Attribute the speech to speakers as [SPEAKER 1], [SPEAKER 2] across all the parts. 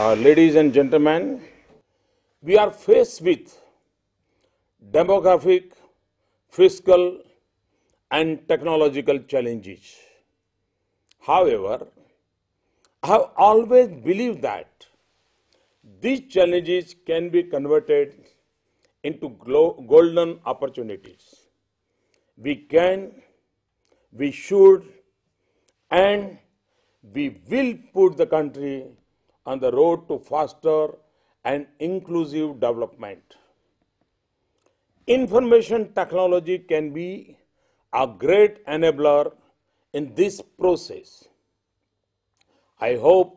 [SPEAKER 1] Uh, ladies and gentlemen, we are faced with demographic, fiscal, and technological challenges. However, I have always believed that these challenges can be converted into golden opportunities. We can, we should, and we will put the country on the road to faster and inclusive development. Information technology can be a great enabler in this process. I hope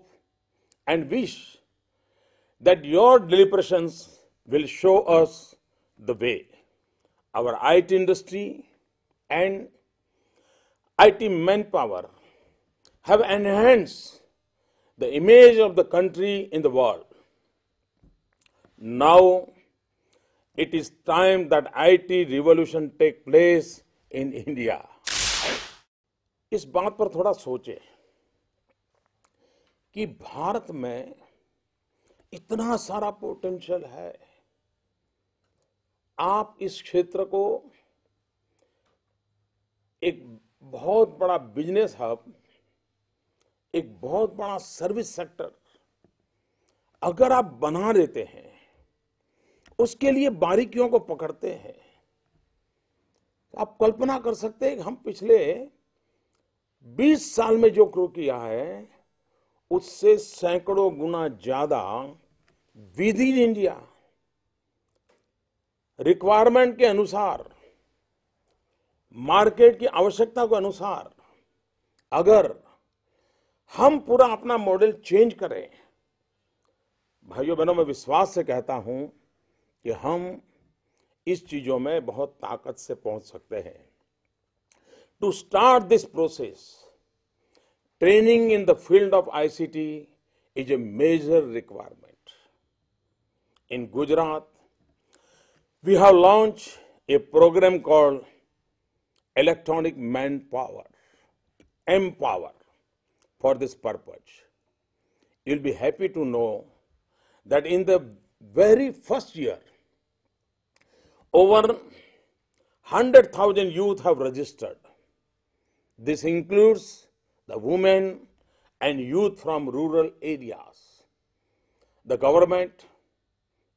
[SPEAKER 1] and wish that your deliberations will show us the way. Our IT industry and IT manpower have enhanced the image of the country in the world. Now it is time that IT revolution take place in India. इस बात पर थोड़ा सोचें कि भारत में इतना सारा potential है आप इस क्षेत्र को एक बहुत बड़ा बिजनेस हब हाँ एक बहुत बड़ा सर्विस सेक्टर अगर आप बना लेते हैं उसके लिए बारीकियों को पकड़ते हैं आप कल्पना कर सकते हैं कि हम पिछले 20 साल में जो क्रो किया है उससे सैकड़ों गुना ज्यादा विद इन इंडिया रिक्वायरमेंट के अनुसार मार्केट की आवश्यकता के अनुसार अगर हम पूरा अपना मॉडल चेंज करें भाइयों बहनों मैं विश्वास से कहता हूं कि हम इस चीज़ों में बहुत ताकत से पहुंच सकते हैं to start this process training in the field of ICT is a major requirement in Gujarat we have launch a program called electronic man power M power for this purpose. You will be happy to know that in the very first year, over 100,000 youth have registered. This includes the women and youth from rural areas. The government,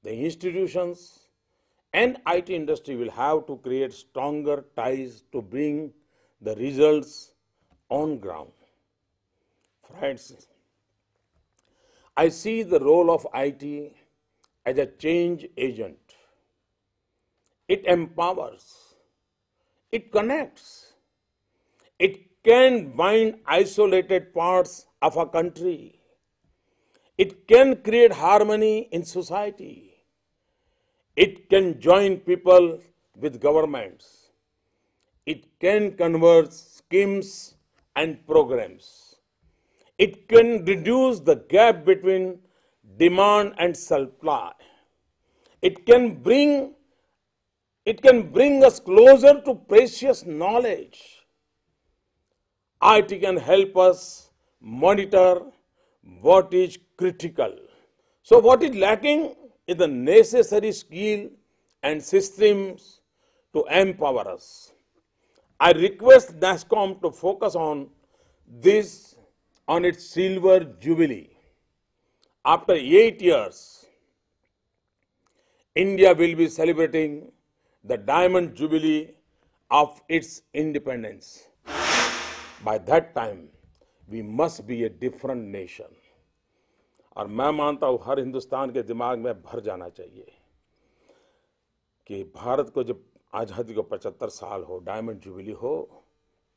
[SPEAKER 1] the institutions, and IT industry will have to create stronger ties to bring the results on ground. Friends, I see the role of IT as a change agent. It empowers, it connects, it can bind isolated parts of a country, it can create harmony in society, it can join people with governments, it can convert schemes and programs. It can reduce the gap between demand and supply. It can bring it can bring us closer to precious knowledge. IT can help us monitor what is critical. So, what is lacking is the necessary skill and systems to empower us. I request NASCOM to focus on this on its silver jubilee. After eight years, India will be celebrating the diamond jubilee of its independence. By that time, we must be a different nation. और मैं मानता हूँ हर हिंदुस्तान के दिमाग में भर जाना चाहिए कि भारत को जब आज़ादी को 75 साल हो डायमंड जुबली हो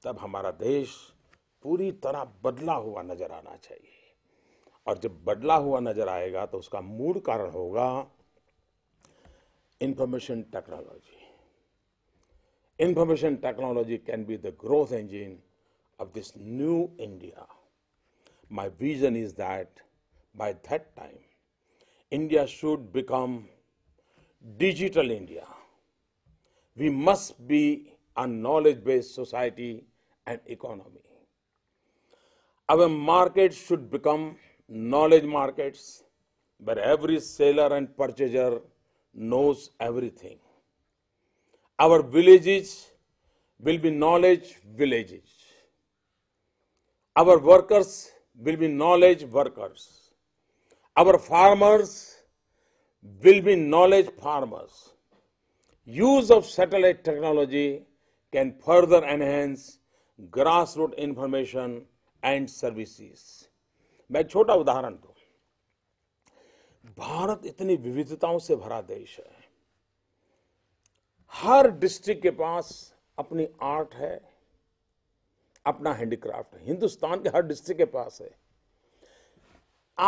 [SPEAKER 1] तब हमारा देश पूरी तरह बदला हुआ नजर आना चाहिए और जब बदला हुआ नजर आएगा तो उसका मूल कारण होगा information technology information technology can be the growth engine of this new India my vision is that by that time India should become digital India we must be a knowledge based society and economy Our markets should become knowledge markets where every seller and purchaser knows everything. Our villages will be knowledge villages. Our workers will be knowledge workers. Our farmers will be knowledge farmers. Use of satellite technology can further enhance grassroots information and services मैं छोटा उदाहरण दू भारत इतनी विविधताओं से भरा देश है हर डिस्ट्रिक्ट के पास अपनी आर्ट है अपना हैंडीक्राफ्ट है हिंदुस्तान के हर डिस्ट्रिक्ट के पास है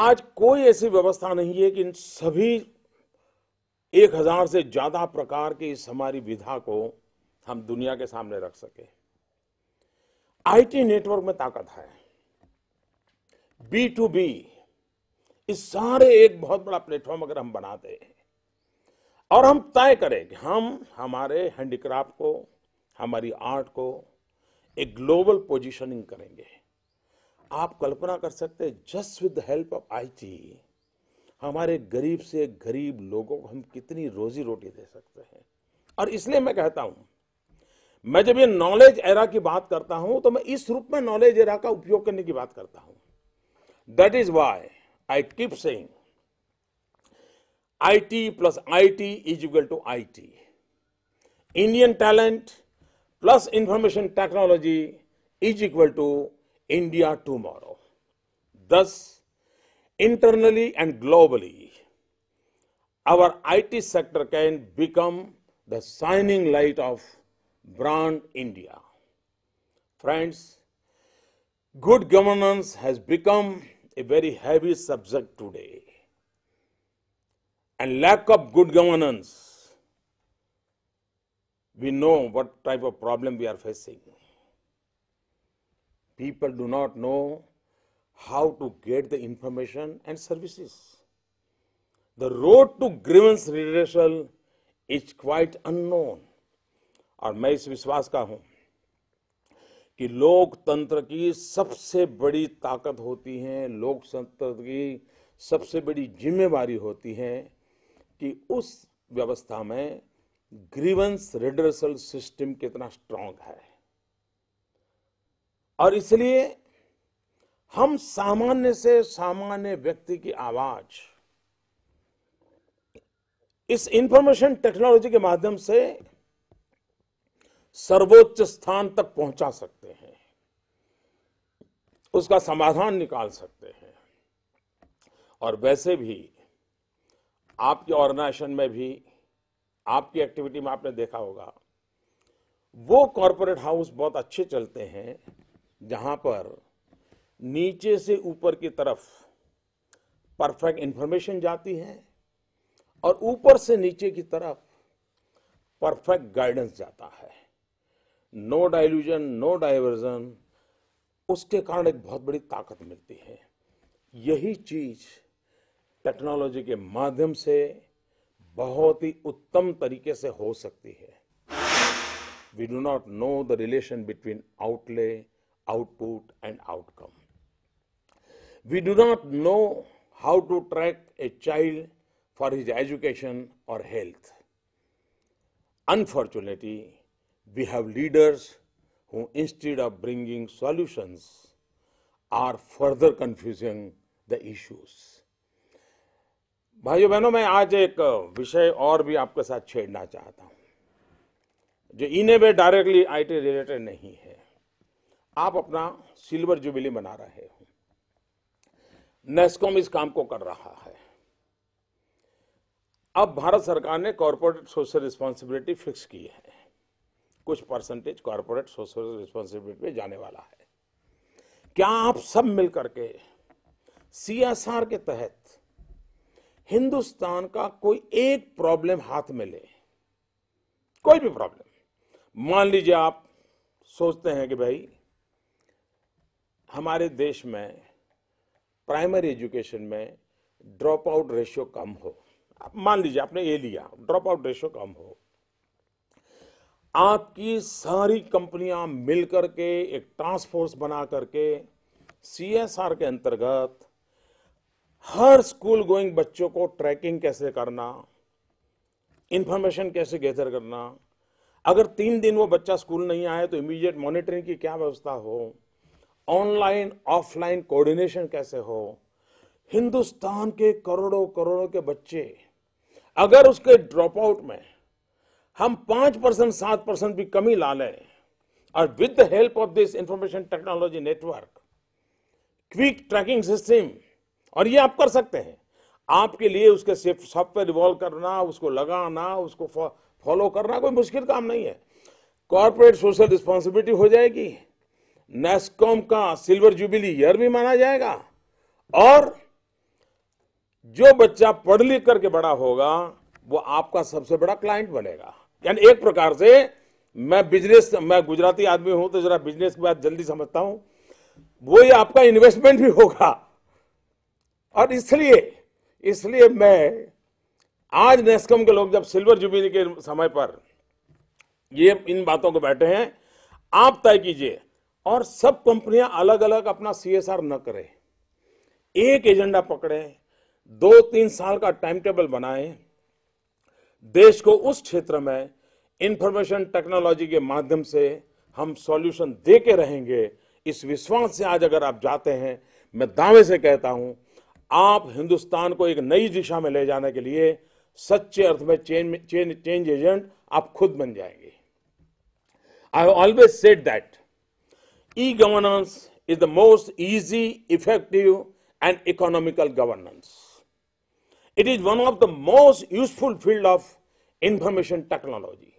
[SPEAKER 1] आज कोई ऐसी व्यवस्था नहीं है कि इन सभी एक हजार से ज्यादा प्रकार की इस हमारी विधा को हम दुनिया के सामने रख सके आईटी नेटवर्क में ताकत है बी टू बी इस सारे एक बहुत बड़ा प्लेटफॉर्म अगर हम बनाते हैं और हम तय करें कि हम हमारे हैंडीक्राफ्ट को हमारी आर्ट को एक ग्लोबल पोजीशनिंग करेंगे आप कल्पना कर सकते हैं just with the help of IT हमारे गरीब से गरीब लोगों को हम कितनी रोजी रोटी दे सकते हैं और इसलिए मैं कहता हूं मैं जब ये नॉलेज एरा की बात करता हूं तो मैं इस रूप में नॉलेज एरा का उपयोग करने की बात करता हूं That is why I keep saying IT plus IT is equal to IT. Indian talent plus information technology is equal to India tomorrow. Thus, internally and globally, our IT sector can become the shining light of brand India. Friends, good governance has become a very heavy subject today. And lack of good governance, we know what type of problem we are facing. People do not know how to get the information and services. The road to grievance redressal is quite unknown. Or may इस विश्वास का कि लोकतंत्र की सबसे बड़ी ताकत होती है लोकतंत्र की सबसे बड़ी जिम्मेवारी होती है कि उस व्यवस्था में ग्रीवंस रिडर्सल सिस्टम कितना स्ट्रांग है और इसलिए हम सामान्य से सामान्य व्यक्ति की आवाज इस इंफॉर्मेशन टेक्नोलॉजी के माध्यम से सर्वोच्च स्थान तक पहुंचा सकते हैं उसका समाधान निकाल सकते हैं और वैसे भी आपके ऑर्गेनाइजेशन में भी आपकी एक्टिविटी में आपने देखा होगा वो कॉरपोरेट हाउस बहुत अच्छे चलते हैं जहां पर नीचे से ऊपर की तरफ परफेक्ट इंफॉर्मेशन जाती है और ऊपर से नीचे की तरफ परफेक्ट गाइडेंस जाता है नो डाइल्यूजन नो डाइवर्जन उसके कारण एक बहुत बड़ी ताकत मिलती है यही चीज टेक्नोलॉजी के माध्यम से बहुत ही उत्तम तरीके से हो सकती है we do not know the relation between outlay output and outcome we do not know how to track a child for his education और health unfortunately we have leaders who, instead of bringing solutions, are further confusing the issues. भाइयों बहनों मैं आज एक विषय और भी आपके साथ छेड़ना चाहता हूं जो in way directly IT related नहीं है आप अपना सिल्वर जुबली बना रहे हो नेस्कॉम इस काम को कर रहा है अब भारत सरकार ने कॉरपोरेट सोशल रिस्पॉन्सिबिलिटी फिक्स की है कुछ परसेंटेज कॉरपोरेट सोशल रिस्पॉन्सिबिलिटी पे जाने वाला है क्या आप सब मिलकर के सीएसआर के तहत हिंदुस्तान का कोई एक प्रॉब्लम हाथ में ले कोई भी प्रॉब्लम मान लीजिए आप सोचते हैं कि भाई हमारे देश में प्राइमरी एजुकेशन में ड्रॉप आउट रेशियो कम हो आप मान लीजिए आपने ये लिया ड्रॉप आउट रेशियो कम हो आपकी सारी कंपनियां मिलकर के एक टास्क फोर्स बना करके सीएसआर के अंतर्गत हर स्कूल गोइंग बच्चों को ट्रैकिंग कैसे करना इंफॉर्मेशन कैसे गैदर करना अगर तीन दिन वो बच्चा स्कूल नहीं आए तो इमीडिएट मॉनिटरिंग की क्या व्यवस्था हो ऑनलाइन ऑफलाइन कोऑर्डिनेशन कैसे हो हिंदुस्तान के करोड़ों करोड़ों के बच्चे अगर उसके ड्रॉप आउट में हम पांच परसेंट सात परसेंट भी कमी ला लें और with the help of this information technology network quick tracking system और ये आप कर सकते हैं आपके लिए उसके सॉफ्टवेयर इवॉल्व करना उसको लगाना उसको फॉलो करना कोई मुश्किल काम नहीं है कॉरपोरेट सोशल रिस्पॉन्सिबिलिटी हो जाएगी नेस्कॉम का सिल्वर जुबिली ईयर भी माना जाएगा और जो बच्चा पढ़ लिख करके बड़ा होगा वो आपका सबसे बड़ा क्लाइंट बनेगा यानी एक प्रकार से मैं बिजनेस मैं गुजराती आदमी हूं तो जरा बिजनेस की बात जल्दी समझता हूं वो ये आपका इन्वेस्टमेंट भी होगा और इसलिए इसलिए मैं आज नेस्कम के लोग जब सिल्वर जुबिली के समय पर ये इन बातों को बैठे हैं आप तय कीजिए और सब कंपनियां अलग अलग अपना सीएसआर न करें एक एजेंडा पकड़े दो तीन साल का टाइम टेबल बनाएं देश को उस क्षेत्र में इंफॉर्मेशन टेक्नोलॉजी के माध्यम से हम सॉल्यूशन दे के रहेंगे इस विश्वास से आज अगर आप जाते हैं मैं दावे से कहता हूं आप हिंदुस्तान को एक नई दिशा में ले जाने के लिए सच्चे अर्थ में चेंज चेंज चेंज एजेंट आप खुद बन जाएंगे I always said that E governance is the most easy effective and economical governance It is one of the most useful field of information technology.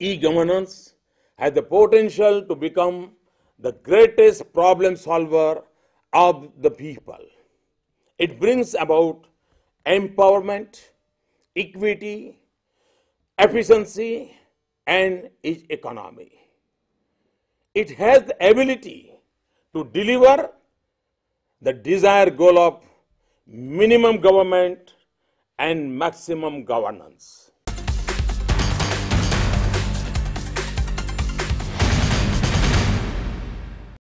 [SPEAKER 1] E-governance has the potential to become the greatest problem solver of the people. It brings about empowerment, equity, efficiency, and its economy. It has the ability to deliver the desired goal of minimum government and maximum governance.